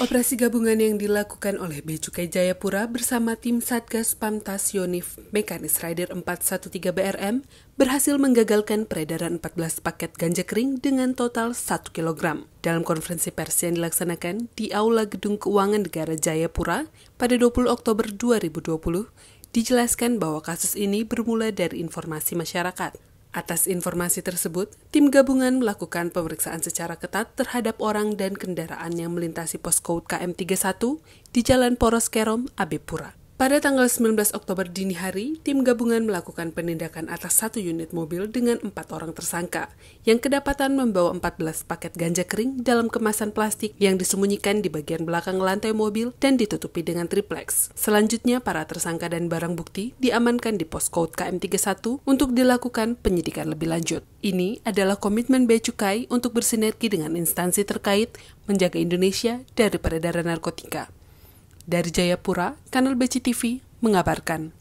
Operasi gabungan yang dilakukan oleh Becukai Jayapura bersama tim Satgas Pamtas Yonif Mekanis Rider 413 BRM berhasil menggagalkan peredaran 14 paket ganja kering dengan total 1 kg. Dalam konferensi pers yang dilaksanakan di Aula Gedung Keuangan Negara Jayapura pada 20 Oktober 2020, dijelaskan bahwa kasus ini bermula dari informasi masyarakat. Atas informasi tersebut, tim gabungan melakukan pemeriksaan secara ketat terhadap orang dan kendaraan yang melintasi posko KM31 di Jalan Poros Kerom, Abipura. Pada tanggal 19 Oktober dini hari, tim gabungan melakukan penindakan atas satu unit mobil dengan empat orang tersangka yang kedapatan membawa 14 paket ganja kering dalam kemasan plastik yang disembunyikan di bagian belakang lantai mobil dan ditutupi dengan triplex. Selanjutnya, para tersangka dan barang bukti diamankan di poskode KM31 untuk dilakukan penyidikan lebih lanjut. Ini adalah komitmen Bea Cukai untuk bersinergi dengan instansi terkait menjaga Indonesia dari peredaran narkotika. Dari Jayapura, Kanal BCTV mengabarkan.